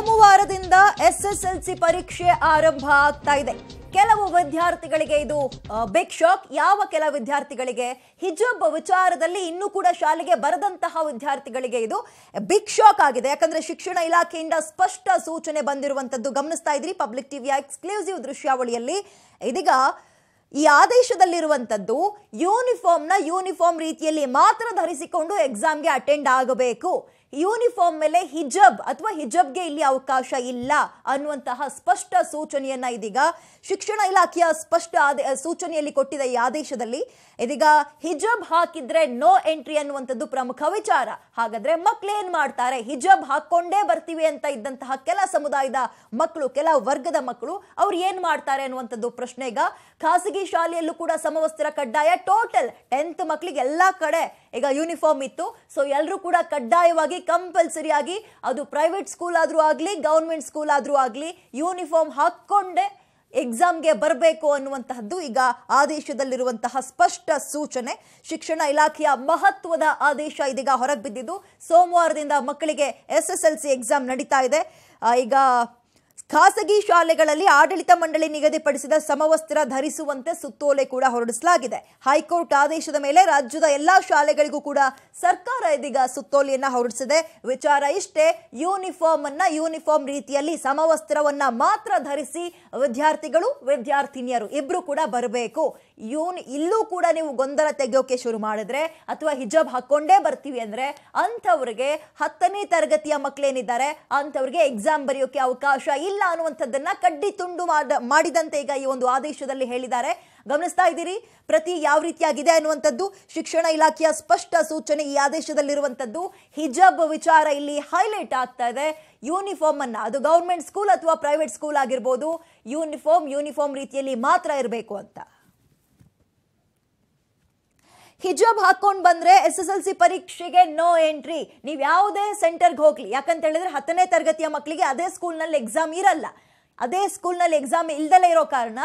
ಸೋಮವಾರದಿಂದ ಎಸ್ಎಸ್ಎಲ್ಸಿ ಪರೀಕ್ಷೆ ಆರಂಭ ಆಗ್ತಾ ಇದೆ ಕೆಲವು ವಿದ್ಯಾರ್ಥಿಗಳಿಗೆ ಇದು ಬಿಗ್ ಶಾಕ್ ಯಾವ ಕೆಲ ವಿದ್ಯಾರ್ಥಿಗಳಿಗೆ ಹಿಜಬ್ ವಿಚಾರದಲ್ಲಿ ಇನ್ನೂ ಕೂಡ ಶಾಲೆಗೆ ಬರದಂತಹ ವಿದ್ಯಾರ್ಥಿಗಳಿಗೆ ಇದು ಬಿಗ್ ಶಾಕ್ ಆಗಿದೆ ಯಾಕಂದ್ರೆ ಶಿಕ್ಷಣ ಇಲಾಖೆಯಿಂದ ಸ್ಪಷ್ಟ ಸೂಚನೆ ಬಂದಿರುವಂತದ್ದು ಗಮನಿಸ್ತಾ ಇದ್ರಿ ಪಬ್ಲಿಕ್ ಟಿವಿಯ ಎಕ್ಸ್ಕ್ಲೂಸಿವ್ ದೃಶ್ಯಾವಳಿಯಲ್ಲಿ ಇದೀಗ ಈ ಯೂನಿಫಾರ್ಮ್ ಯೂನಿಫಾರ್ಮ್ನ ಯೂನಿಫಾರ್ಮ್ ರೀತಿಯಲ್ಲಿ ಮಾತ್ರ ಧರಿಸಿಕೊಂಡು ಎಕ್ಸಾಮ್ಗೆ ಅಟೆಂಡ್ ಆಗಬೇಕು ಯೂನಿಫಾರ್ಮ್ ಮೇಲೆ ಹಿಜಬ್ ಅಥವಾ ಹಿಜಬ್ಗೆ ಇಲ್ಲಿ ಅವಕಾಶ ಇಲ್ಲ ಅನ್ನುವಂತಹ ಸ್ಪಷ್ಟ ಸೂಚನೆಯನ್ನ ಇದೀಗ ಶಿಕ್ಷಣ ಇಲಾಖೆಯ ಸ್ಪಷ್ಟ ಸೂಚನೆಯಲ್ಲಿ ಕೊಟ್ಟಿದೆ ಈ ಆದೇಶದಲ್ಲಿ ಇದೀಗ ಹಿಜಬ್ ಹಾಕಿದ್ರೆ ನೋ ಎಂಟ್ರಿ ಅನ್ನುವಂಥದ್ದು ಪ್ರಮುಖ ವಿಚಾರ ಹಾಗಾದ್ರೆ ಮಕ್ಳು ಏನ್ ಮಾಡ್ತಾರೆ ಹಿಜಬ್ ಹಾಕೊಂಡೇ ಬರ್ತೀವಿ ಅಂತ ಇದ್ದಂತಹ ಕೆಲ ಸಮುದಾಯದ ಮಕ್ಕಳು ಕೆಲ ವರ್ಗದ ಮಕ್ಕಳು ಅವ್ರು ಏನ್ ಮಾಡ್ತಾರೆ ಅನ್ನುವಂಥದ್ದು ಪ್ರಶ್ನೆಗ ಖಾಸಗಿ ಶಾಲೆಯಲ್ಲೂ ಕೂಡ ಸಮವಸ್ತ್ರ ಕಡ್ಡಾಯ ಟೋಟಲ್ ಟೆಂತ್ ಮಕ್ಕಳಿಗೆ ಎಲ್ಲಾ ಕಡೆ ಈಗ ಯೂನಿಫಾರ್ಮ್ ಇತ್ತು ಸೊ ಎಲ್ಲರೂ ಕೂಡ ಕಡ್ಡಾಯವಾಗಿ ಕಂಪಲ್ಸರಿಯಾಗಿ ಅದು ಪ್ರೈವೇಟ್ ಸ್ಕೂಲ್ ಆದರೂ ಆಗಲಿ ಗೌರ್ಮೆಂಟ್ ಸ್ಕೂಲ್ ಆದರೂ ಆಗಲಿ ಯೂನಿಫಾರ್ಮ್ ಹಾಕ್ಕೊಂಡೇ ಎಕ್ಸಾಮ್ಗೆ ಬರಬೇಕು ಅನ್ನುವಂತಹದ್ದು ಈಗ ಆದೇಶದಲ್ಲಿರುವಂತಹ ಸ್ಪಷ್ಟ ಸೂಚನೆ ಶಿಕ್ಷಣ ಇಲಾಖೆಯ ಮಹತ್ವದ ಆದೇಶ ಇದೀಗ ಹೊರಗೆ ಬಿದ್ದಿದ್ದು ಸೋಮವಾರದಿಂದ ಮಕ್ಕಳಿಗೆ S S L C exam ನಡೀತಾ ಇದೆ ಈಗ ಖಾಸಗಿ ಶಾಲೆಗಳಲ್ಲಿ ಆಡಳಿತ ಮಂಡಳಿ ನಿಗದಿಪಡಿಸಿದ ಸಮವಸ್ತ್ರ ಧರಿಸುವಂತೆ ಸುತ್ತೋಲೆ ಕೂಡ ಹೊರಡಿಸಲಾಗಿದೆ ಹೈಕೋರ್ಟ್ ಆದೇಶದ ಮೇಲೆ ರಾಜ್ಯದ ಎಲ್ಲಾ ಶಾಲೆಗಳಿಗೂ ಕೂಡ ಸರ್ಕಾರ ಇದೀಗ ಸುತ್ತೋಲೆಯನ್ನ ಹೊರಡಿಸಿದೆ ವಿಚಾರ ಇಷ್ಟೇ ಯೂನಿಫಾರ್ಮ್ ಅನ್ನ ಯೂನಿಫಾರ್ಮ್ ರೀತಿಯಲ್ಲಿ ಸಮವಸ್ತ್ರವನ್ನ ಮಾತ್ರ ಧರಿಸಿ ವಿದ್ಯಾರ್ಥಿಗಳು ವಿದ್ಯಾರ್ಥಿನಿಯರು ಇಬ್ರು ಕೂಡ ಬರಬೇಕು ಯೂನ್ ಇಲ್ಲೂ ಕೂಡ ನೀವು ಗೊಂದಲ ತೆಗೆಯೋಕೆ ಶುರು ಮಾಡಿದ್ರೆ ಅಥವಾ ಹಿಜಾಬ್ ಹಾಕೊಂಡೇ ಬರ್ತೀವಿ ಅಂದ್ರೆ ಅಂಥವ್ರಿಗೆ ಹತ್ತನೇ ತರಗತಿಯ ಮಕ್ಕಳೇನಿದ್ದಾರೆ ಅಂಥವ್ರಿಗೆ ಎಕ್ಸಾಮ್ ಬರೆಯೋಕೆ ಅವಕಾಶ ಇಲ್ಲ ಇಲ್ಲ ಅನ್ನುವಂಥದ್ದನ್ನ ಕಡ್ಡಿ ತುಂಡು ಮಾಡಿದಂತೆ ಈಗ ಈ ಒಂದು ಆದೇಶದಲ್ಲಿ ಹೇಳಿದ್ದಾರೆ ಗಮನಿಸ್ತಾ ಇದ್ದೀರಿ ಪ್ರತಿ ಯಾವ ರೀತಿಯಾಗಿದೆ ಅನ್ನುವಂಥದ್ದು ಶಿಕ್ಷಣ ಇಲಾಖೆಯ ಸ್ಪಷ್ಟ ಸೂಚನೆ ಈ ಆದೇಶದಲ್ಲಿರುವಂಥದ್ದು ಹಿಜಬ್ ವಿಚಾರ ಇಲ್ಲಿ ಹೈಲೈಟ್ ಆಗ್ತಾ ಇದೆ ಯೂನಿಫಾರ್ಮ್ ಅನ್ನ ಅದು ಗೌರ್ಮೆಂಟ್ ಸ್ಕೂಲ್ ಅಥವಾ ಪ್ರೈವೇಟ್ ಸ್ಕೂಲ್ ಆಗಿರ್ಬೋದು ಯೂನಿಫಾರ್ಮ್ ಯೂನಿಫಾರ್ಮ್ ರೀತಿಯಲ್ಲಿ ಮಾತ್ರ ಇರಬೇಕು ಅಂತ ಹಿಜಾಬ್ ಹಾಕೊಂಡು ಬಂದರೆ ಎಸ್ ಎಸ್ ಎಲ್ ಸಿ ಪರೀಕ್ಷೆಗೆ ನೋ ಎಂಟ್ರಿ ನೀವು ಯಾವುದೇ ಸೆಂಟರ್ಗೆ ಹೋಗ್ಲಿ ಯಾಕಂತ ಹೇಳಿದ್ರೆ ಹತ್ತನೇ ತರಗತಿಯ ಮಕ್ಕಳಿಗೆ ಅದೇ ಸ್ಕೂಲ್ನಲ್ಲಿ ಎಕ್ಸಾಮ್ ಇರಲ್ಲ ಅದೇ ಸ್ಕೂಲ್ನಲ್ಲಿ ಎಕ್ಸಾಮ್ ಇಲ್ದಲೇ ಇರೋ ಕಾರಣ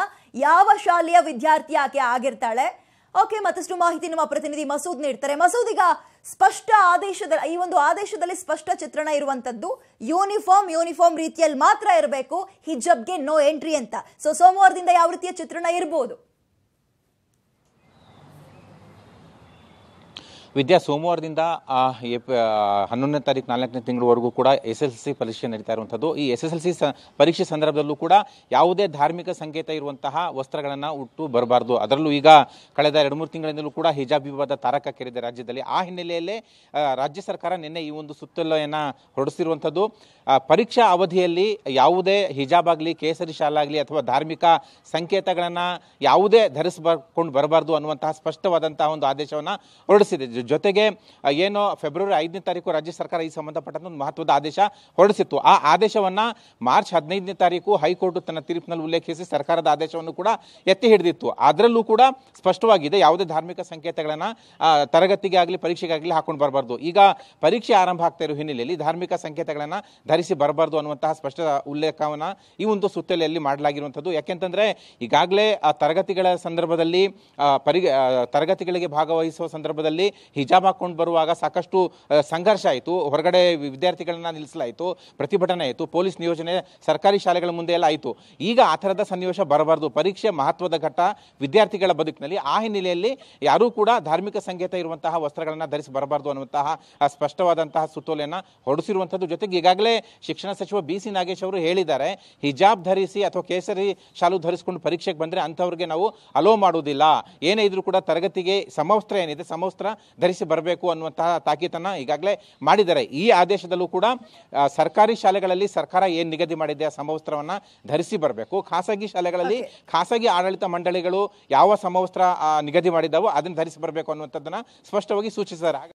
ಯಾವ ಶಾಲೆಯ ವಿದ್ಯಾರ್ಥಿ ಆಕೆ ಆಗಿರ್ತಾಳೆ ಓಕೆ ಮತ್ತಷ್ಟು ಮಾಹಿತಿ ನಮ್ಮ ಪ್ರತಿನಿಧಿ ಮಸೂದ್ ನೀಡ್ತಾರೆ ಮಸೂದ್ ಈಗ ಸ್ಪಷ್ಟ ಆದೇಶದ ಈ ಒಂದು ಆದೇಶದಲ್ಲಿ ಸ್ಪಷ್ಟ ಚಿತ್ರಣ ಇರುವಂತದ್ದು ಯೂನಿಫಾರ್ಮ್ ಯೂನಿಫಾರ್ಮ್ ರೀತಿಯಲ್ಲಿ ಮಾತ್ರ ಇರಬೇಕು ಹಿಜಬ್ಗೆ ನೋ ಎಂಟ್ರಿ ಅಂತ ಸೊ ಸೋಮವಾರದಿಂದ ಯಾವ ರೀತಿಯ ಚಿತ್ರಣ ಇರಬಹುದು ವಿದ್ಯಾ ಸೋಮವಾರದಿಂದ ಹನ್ನೊಂದನೇ ತಾರೀಕು ನಾಲ್ಕನೇ ತಿಂಗಳವರೆಗೂ ಕೂಡ ಎಸ್ ಎಲ್ ಸಿ ಪರೀಕ್ಷೆ ನಡೀತಾ ಇರುವಂಥದ್ದು ಈ ಎಸ್ ಎಸ್ ಎಲ್ ಸಿ ಪರೀಕ್ಷೆ ಸಂದರ್ಭದಲ್ಲೂ ಕೂಡ ಯಾವುದೇ ಧಾರ್ಮಿಕ ಸಂಕೇತ ಇರುವಂತಹ ವಸ್ತ್ರಗಳನ್ನು ಉಟ್ಟು ಬರಬಾರ್ದು ಅದರಲ್ಲೂ ಈಗ ಕಳೆದ ಎರಡು ಮೂರು ತಿಂಗಳಿಂದಲೂ ಕೂಡ ಹಿಜಾಬ್ ವಿವಾದ ಕೇರಿದೆ ರಾಜ್ಯದಲ್ಲಿ ಆ ಹಿನ್ನೆಲೆಯಲ್ಲಿ ರಾಜ್ಯ ಸರ್ಕಾರ ನಿನ್ನೆ ಈ ಒಂದು ಸುತ್ತೋಲೆಯನ್ನು ಹೊರಡಿಸಿರುವಂಥದ್ದು ಪರೀಕ್ಷಾ ಅವಧಿಯಲ್ಲಿ ಯಾವುದೇ ಹಿಜಾಬ್ ಆಗಲಿ ಕೇಸರಿ ಶಾಲ ಆಗಲಿ ಅಥವಾ ಧಾರ್ಮಿಕ ಸಂಕೇತಗಳನ್ನು ಯಾವುದೇ ಧರಿಸ್ಬರ್ಕೊಂಡು ಬರಬಾರ್ದು ಅನ್ನುವಂತಹ ಸ್ಪಷ್ಟವಾದಂತಹ ಒಂದು ಆದೇಶವನ್ನು ಹೊರಡಿಸಿದೆ ಜೊತೆಗೆ ಏನು ಫೆಬ್ರವರಿ ಐದನೇ ತಾರೀಕು ರಾಜ್ಯ ಸರ್ಕಾರ ಈ ಸಂಬಂಧಪಟ್ಟಂತ ಒಂದು ಮಹತ್ವದ ಆದೇಶ ಹೊರಡಿಸಿತ್ತು ಆ ಆದೇಶವನ್ನು ಮಾರ್ಚ್ ಹದಿನೈದನೇ ತಾರೀಕು ಹೈಕೋರ್ಟ್ ತನ್ನ ತೀರ್ಪಿನಲ್ಲಿ ಉಲ್ಲೇಖಿಸಿ ಸರ್ಕಾರದ ಆದೇಶವನ್ನು ಕೂಡ ಎತ್ತಿ ಹಿಡಿದಿತ್ತು ಅದರಲ್ಲೂ ಕೂಡ ಸ್ಪಷ್ಟವಾಗಿದೆ ಯಾವುದೇ ಧಾರ್ಮಿಕ ಸಂಕೇತಗಳನ್ನು ತರಗತಿಗೆ ಆಗಲಿ ಪರೀಕ್ಷೆಗೆ ಆಗಲಿ ಹಾಕೊಂಡು ಬರಬಾರ್ದು ಈಗ ಪರೀಕ್ಷೆ ಆರಂಭ ಆಗ್ತಾ ಇರೋ ಹಿನ್ನೆಲೆಯಲ್ಲಿ ಧಾರ್ಮಿಕ ಸಂಕೇತಗಳನ್ನು ಧರಿಸಿ ಬರಬಾರ್ದು ಅನ್ನುವಂತಹ ಸ್ಪಷ್ಟ ಉಲ್ಲೇಖವನ್ನು ಈ ಒಂದು ಸುತ್ತಲೆಯಲ್ಲಿ ಮಾಡಲಾಗಿರುವಂಥದ್ದು ಯಾಕೆಂತಂದರೆ ಈಗಾಗಲೇ ಆ ತರಗತಿಗಳ ಸಂದರ್ಭದಲ್ಲಿ ಪರಿ ತರಗತಿಗಳಿಗೆ ಭಾಗವಹಿಸುವ ಸಂದರ್ಭದಲ್ಲಿ ಹಿಜಾಬ್ ಹಾಕ್ಕೊಂಡು ಬರುವಾಗ ಸಾಕಷ್ಟು ಸಂಘರ್ಷ ಆಯಿತು ಹೊರಗಡೆ ವಿದ್ಯಾರ್ಥಿಗಳನ್ನ ನಿಲ್ಲಿಸಲಾಯಿತು ಪ್ರತಿಭಟನೆ ಆಯಿತು ಪೊಲೀಸ್ ನಿಯೋಜನೆ ಸರ್ಕಾರಿ ಶಾಲೆಗಳ ಮುಂದೆ ಎಲ್ಲ ಆಯಿತು ಈಗ ಆ ಥರದ ಸನ್ನಿವೇಶ ಬರಬಾರ್ದು ಪರೀಕ್ಷೆ ಮಹತ್ವದ ಘಟ್ಟ ವಿದ್ಯಾರ್ಥಿಗಳ ಬದುಕಿನಲ್ಲಿ ಆ ಹಿನ್ನೆಲೆಯಲ್ಲಿ ಯಾರೂ ಕೂಡ ಧಾರ್ಮಿಕ ಸಂಕೇತ ಇರುವಂತಹ ವಸ್ತ್ರಗಳನ್ನು ಧರಿಸಿ ಬರಬಾರ್ದು ಅನ್ನುವಂತಹ ಸ್ಪಷ್ಟವಾದಂತಹ ಸುತ್ತೋಲೆಯನ್ನು ಹೊರಡಿಸಿರುವಂಥದ್ದು ಜೊತೆಗೆ ಈಗಾಗಲೇ ಶಿಕ್ಷಣ ಸಚಿವ ಬಿ ಸಿ ನಾಗೇಶ್ ಅವರು ಹೇಳಿದ್ದಾರೆ ಹಿಜಾಬ್ ಧರಿಸಿ ಅಥವಾ ಕೇಸರಿ ಶಾಲು ಧರಿಸಿಕೊಂಡು ಪರೀಕ್ಷೆಗೆ ಬಂದರೆ ಅಂಥವ್ರಿಗೆ ನಾವು ಅಲೋ ಮಾಡುವುದಿಲ್ಲ ಏನೇ ಇದ್ರೂ ಕೂಡ ತರಗತಿಗೆ ಸಮವಸ್ತ್ರ ಏನಿದೆ ಸಮವಸ್ತ್ರ ಧರಿಸಿ ಬರಬೇಕು ಅನ್ನುವಂತಹ ತಾಕೀತನ್ನು ಈಗಾಗಲೇ ಮಾಡಿದ್ದಾರೆ ಈ ಆದೇಶದಲ್ಲೂ ಕೂಡ ಸರ್ಕಾರಿ ಶಾಲೆಗಳಲ್ಲಿ ಸರ್ಕಾರ ಏನು ನಿಗದಿ ಮಾಡಿದೆ ಆ ಸಮವಸ್ತ್ರವನ್ನು ಧರಿಸಿ ಬರಬೇಕು ಖಾಸಗಿ ಶಾಲೆಗಳಲ್ಲಿ ಖಾಸಗಿ ಆಡಳಿತ ಮಂಡಳಿಗಳು ಯಾವ ಸಮವಸ್ತ್ರ ನಿಗದಿ ಮಾಡಿದ್ದಾವೋ ಅದನ್ನು ಧರಿಸಿ ಬರಬೇಕು ಅನ್ನುವಂಥದ್ದನ್ನು ಸ್ಪಷ್ಟವಾಗಿ ಸೂಚಿಸಿದ್ದಾರೆ